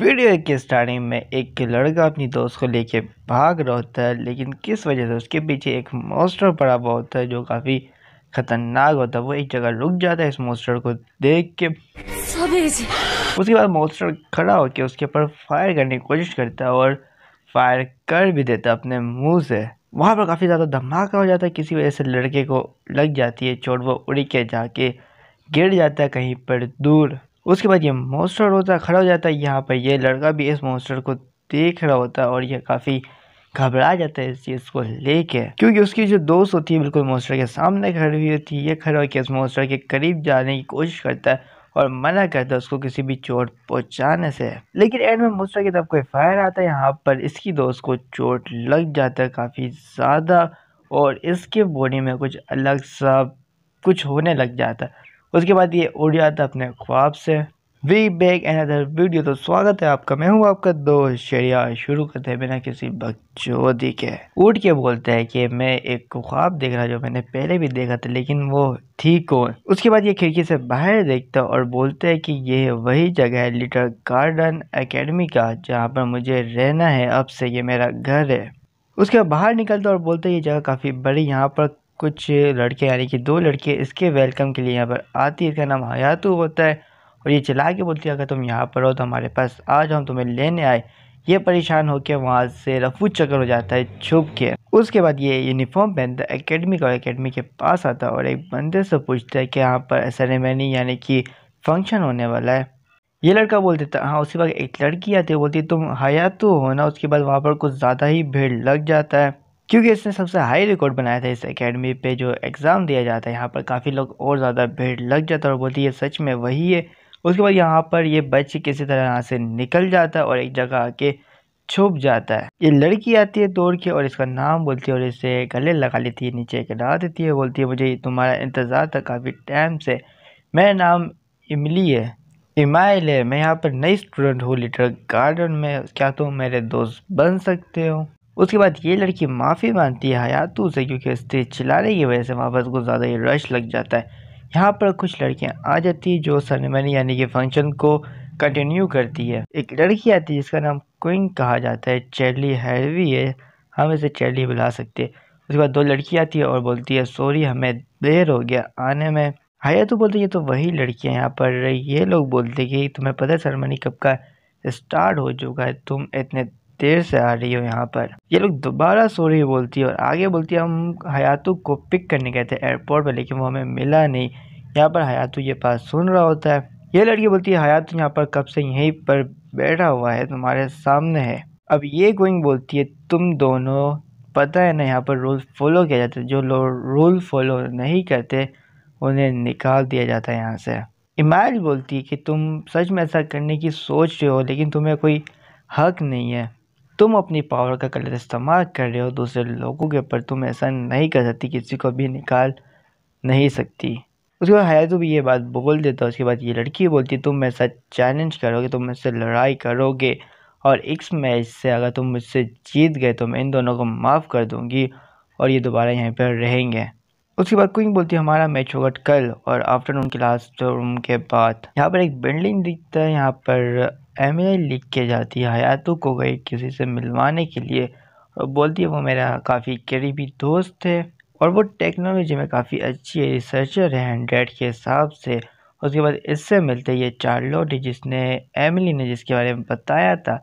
video के starting में एक लड़का अपनी दोस्त को लेके भाग रहा होता है लेकिन किस वजह से उसके पीछे एक मोस्टर पड़ा हुआ होता है जो काफ़ी खतरनाक होता है वो एक जगह रुक जाता है इस मोस्टर को देख के उसके बाद मोस्टर खड़ा होकर उसके ऊपर फायर करने की कोशिश करता है और फायर कर भी देता अपने मुंह से वहाँ पर काफ़ी ज़्यादा धमाका हो जाता है किसी वजह से लड़के को लग जाती है चोट वो उड़ी के जाके गिर जाता है कहीं पर दूर उसके बाद ये मॉन्स्टर होता है खड़ा हो जाता है यहाँ पर ये लड़का भी इस मॉन्स्टर को देख रहा होता है और ये काफ़ी घबरा जाता है इस चीज़ को लेके क्योंकि उसकी जो दोस्त होती है बिल्कुल मॉन्स्टर के सामने खड़ी हुई होती है ये खड़ा होकर इस मॉन्स्टर के करीब जाने की कोशिश करता है और मना करता है उसको किसी भी चोट पहुँचाने से लेकिन एंड में मॉन्स्टर की तरफ कोई फायर आता है यहाँ पर इसकी दोस्त को चोट लग जाता है काफ़ी ज़्यादा और इसके बॉडी में कुछ अलग सा कुछ होने लग जाता है उसके बाद ये उड़ जाता अपने ख्वाब से वी बैक एनदर वीडियो तो स्वागत है आपका मैं हूँ आपका दोस्त शरिया शुरू करते हैं बिना किसी बकचोदी के उठ के बोलते हैं कि मैं एक ख्वाब देख रहा जो मैंने पहले भी देखा था लेकिन वो ठीक हो उसके बाद ये खिड़की से बाहर देखता और बोलते हैं कि ये वही जगह है लिटल गार्डन अकेडमी का जहाँ पर मुझे रहना है अब से ये मेरा घर है उसके बाहर निकलता और बोलते ये जगह काफ़ी बड़ी यहाँ पर कुछ लड़के यानी कि दो लड़के इसके वेलकम के लिए यहाँ पर आती है इसका नाम हयातु होता है और ये चला के बोलती है अगर तुम यहाँ पर हो तो हमारे पास आ जाओ हम तुम्हें लेने आए ये परेशान होकर वहाँ से रफू चक्कर हो जाता है छुप के उसके बाद ये यूनिफॉर्म पहनता है एकेडमी का एकेडमी के पास आता है और एक बंदे से पूछता है कि यहाँ पर सेरेमनी यानी कि फंक्शन होने वाला है ये लड़का बोल देता हाँ उसके बाद एक लड़की आती है बोलती तुम हयातु तो हो ना उसके बाद वहाँ पर कुछ ज़्यादा ही भीड़ लग जाता है क्योंकि इसने सबसे हाई रिकॉर्ड बनाया था इस एकेडमी पे जो एग्ज़ाम दिया जाता है यहाँ पर काफ़ी लोग और ज़्यादा भीड़ लग जाता है और बोलती है सच में वही है उसके बाद यहाँ पर ये बच्चे किसी तरह यहाँ से निकल जाता है और एक जगह आके छुप जाता है ये लड़की आती है दौड़ के और इसका नाम बोलती है और इसे गले लगा लेती है नीचे गिरा देती है बोलती है मुझे तुम्हारा इंतज़ार था काफ़ी टाइम से मेरा नाम इमली है इमाइल है मैं यहाँ पर नई स्टूडेंट हूँ लिटर गार्डन में क्या तुम तो मेरे दोस्त बन सकते हो उसके बाद ये लड़की माफ़ी मांगती है हयातू से क्योंकि स्त्री चिल्लाने की वजह से वापस को ज़्यादा ही रश लग जाता है यहाँ पर कुछ लड़कियाँ आ जाती हैं जो सरमनी यानी कि फंक्शन को कंटिन्यू करती है एक लड़की आती है जिसका नाम क्विंग कहा जाता है चैली हैवी है हम इसे चैली बुला सकते हैं उसके बाद दो लड़की आती है और बोलती है सॉरी हमें देर हो गया आने में हाया तो बोलते ये तो वही लड़कियाँ यहाँ पर ये लोग बोलते कि तुम्हें पता है सरमनी कब का स्टार्ट हो चुका है तुम इतने देर से आ रही हो यहाँ पर ये लोग दोबारा सो रही बोलती है और आगे बोलती है हम हयातु को पिक करने गए थे एयरपोर्ट पर लेकिन वो हमें मिला नहीं यहाँ पर हयातु ये पास सुन रहा होता है ये लड़की बोलती है हयातु यहाँ पर कब से यहीं पर बैठा हुआ है तुम्हारे सामने है अब ये गोइंग बोलती है तुम दोनों पता है ना यहाँ पर रूल फॉलो किया जाता है जो लोग रूल फॉलो नहीं करते उन्हें निकाल दिया जाता है यहाँ से इमाल बोलती है कि तुम सच में ऐसा करने की सोच रहे हो लेकिन तुम्हें कोई हक नहीं है तुम अपनी पावर का गलत इस्तेमाल कर रहे हो दूसरे लोगों के ऊपर तुम ऐसा नहीं कर सकती किसी को भी निकाल नहीं सकती उसके बाद हयातु भी ये बात बोल देता है उसके बाद ये लड़की बोलती है तुम मेरे साथ चैलेंज करोगे तुम मुझसे लड़ाई करोगे और इस मैच से अगर तुम मुझसे जीत गए तो मैं इन दोनों को माफ़ कर दूँगी और ये दोबारा यहाँ पर रहेंगे उसके बाद क्विंग बोलती है हमारा मैच होगा कल और आफ्टरनून क्लास रूम के बाद यहाँ पर एक बिल्डिंग दिखता है यहाँ पर एम ए लिख के जाती है हयातों को गई किसी से मिलवाने के लिए और बोलती है वो मेरा काफ़ी करीबी दोस्त है और वो टेक्नोलॉजी में काफ़ी अच्छी रिसर्चर है हंड्रेड के हिसाब से उसके बाद इससे मिलते ये चार्लोट जिसने एमिली ने जिसके बारे में बताया था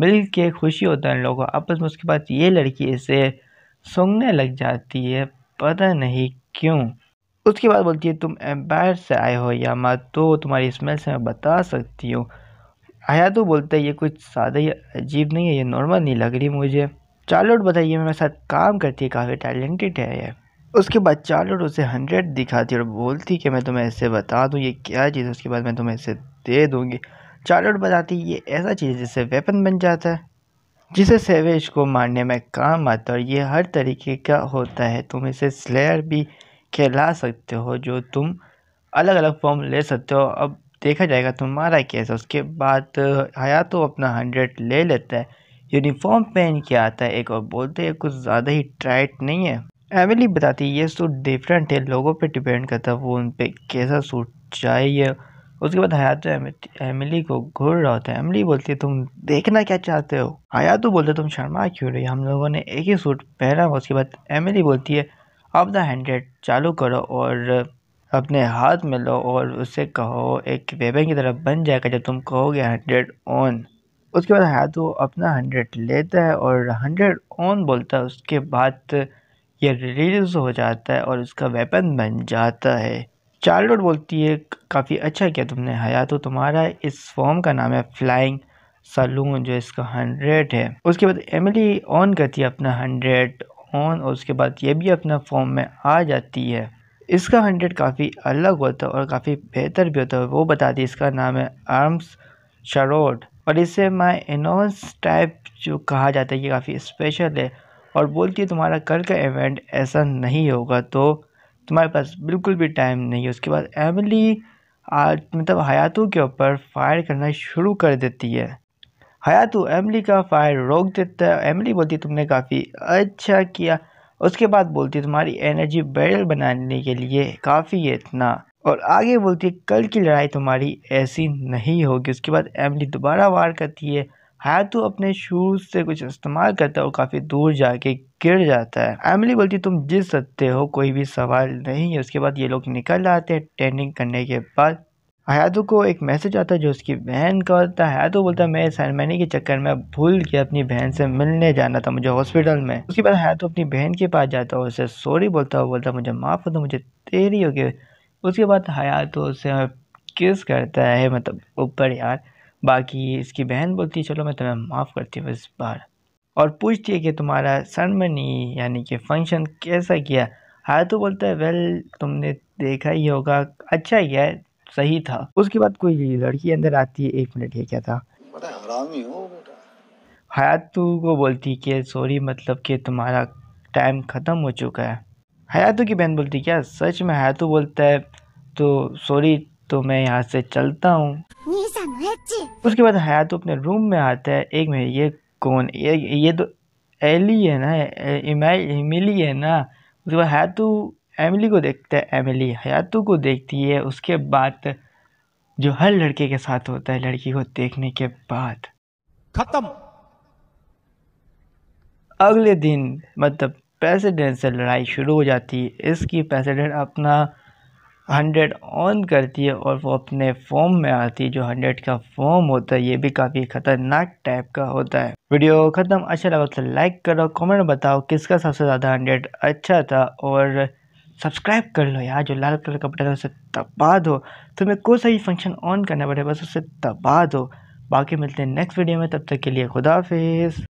मिल के खुशी होता है उन लोगों आपस में उसके बाद ये लड़की इसे सुनने लग जाती है पता नहीं क्यों उसके बाद बोलती है तुम एम्पायर से आए हो या मत तो तुम्हारी स्मेल से मैं बता सकती हूँ आया तो बोलता है ये कुछ सादा ही अजीब नहीं है ये नॉर्मल नहीं लग रही मुझे चार्लोट बताइए मेरे साथ काम करती है काफ़ी टैलेंटेड है ये उसके बाद चार्लोट उसे हंड्रेड दिखाती है और बोलती कि मैं तुम्हें ऐसे बता दूँ ये क्या चीज़ है उसके बाद मैं तुम्हें इसे दे दूँगी चार्लोट बताती ये ऐसा चीज़ है जिससे वेपन बन जाता है जिसे सेवेज को मारने में काम आता है और ये हर तरीके का होता है तुम इसे स्लेयर भी खिला सकते हो जो तुम अलग अलग फॉर्म ले सकते हो अब देखा जाएगा तुम्हारा कैसा उसके बाद हया तो अपना हंड्रेड ले लेता है यूनिफॉर्म पहन के आता है एक और बोलते हैं कुछ ज़्यादा ही टाइट नहीं है एमिली बताती है ये सूट डिफरेंट है लोगों पे डिपेंड करता है वो उन पर कैसा सूट चाहिए उसके बाद हयात एमिली को घूर रहा होता है एमिली बोलती है तुम देखना क्या चाहते हो तो बोलते तुम शर्मा क्यों रही हम लोगों ने एक ही सूट पहना उसके बाद एमिली बोलती है अब द हंड्रेड चालू करो और अपने हाथ में लो और उसे कहो एक वेपन की तरह बन जाएगा जब तुम कहोगे हंड्रेड ऑन उसके बाद हाथ वो अपना हंड्रेड लेता है और हंड्रेड ऑन बोलता है उसके बाद ये रिलीज हो जाता है और उसका वेपन बन जाता है चार्लोट बोलती है काफ़ी अच्छा किया तुमने हया तो तुम्हारा इस फॉर्म का नाम है फ्लाइंग सलून जो इसका हंड्रेड है उसके बाद एमिली ऑन करती है अपना हंड्रेड ऑन और उसके बाद ये भी अपना फॉर्म में आ जाती है इसका हंड्रेड काफ़ी अलग होता है और काफ़ी बेहतर भी होता है वो बता दी इसका नाम है आर्म्स शरोड और इसे माय इनोस टाइप जो कहा जाता है ये काफ़ी स्पेशल है और बोलती है तुम्हारा कल का इवेंट ऐसा नहीं होगा तो तुम्हारे पास बिल्कुल भी टाइम नहीं है उसके बाद एमिली आज मतलब हयातू के ऊपर फायर करना शुरू कर देती है हयातू एमली का फायर रोक देता है एमली बोलती है तुमने काफ़ी अच्छा किया उसके बाद बोलती है तुम्हारी एनर्जी बैरल बनाने के लिए काफ़ी है इतना और आगे बोलती है कल की लड़ाई तुम्हारी ऐसी नहीं होगी उसके बाद एमली दोबारा वार करती है हाथों अपने शूज़ से कुछ इस्तेमाल करता है और काफ़ी दूर जाके गिर जाता है एमली बोलती तुम जिस सकते हो कोई भी सवाल नहीं है उसके बाद ये लोग निकल आते हैं ट्रेनिंग करने के बाद हयातु को एक मैसेज आता है जो उसकी बहन का होता है हयातु बोलता है मैं सैनमैनी के चक्कर में भूल के अपनी बहन से मिलने जाना था मुझे हॉस्पिटल में उसके बाद हयातु अपनी बहन के पास जाता है उसे सॉरी बोलता है बोलता मुझे माफ़ कर दो मुझे तेरी हो गई उसके बाद हयातो उसे किस करता है मतलब ऊपर यार बाकी इसकी बहन बोलती है चलो मैं तुम्हें माफ़ करती हूँ इस बार और पूछती है कि तुम्हारा सनमनी यानी कि फंक्शन कैसा किया हाँ तो बोलता है वेल तुमने देखा ही होगा अच्छा ही है सही था उसके बाद कोई लड़की अंदर आती है एक मिनट ये क्या था हयातू को बोलती कि सॉरी मतलब कि तुम्हारा टाइम ख़त्म हो चुका है हयातू की बहन बोलती क्या सच में हयातू बोलता है तो सॉरी तो मैं यहाँ से चलता हूँ उसके बाद हयातू अपने रूम में आता है एक मिनट ये कौन ये ये तो एली है ना इमिली है ना उसके बाद हयातू एमिली को देखता है एमिली हयातू को देखती है उसके बाद जो हर लड़के के साथ होता है लड़की को देखने के बाद खत्म अगले दिन मतलब प्रेसिडेंट से लड़ाई शुरू हो जाती है इसकी प्रेसिडेंट अपना हंड्रेड ऑन करती है और वो अपने फॉर्म में आती है जो हंड्रेड का फॉर्म होता है ये भी काफ़ी ख़तरनाक टाइप का होता है वीडियो ख़त्म अच्छा लगा तो लाइक करो कमेंट बताओ किसका सबसे ज़्यादा हंड्रेड अच्छा था और सब्सक्राइब कर लो यार जो लाल कलर का बटन है उसे दबा दो तुम्हें कोई सा भी फंक्शन ऑन करना पड़े बस उसे दबा दो बाकी मिलते हैं नेक्स्ट वीडियो में तब तक के लिए खुदाफिज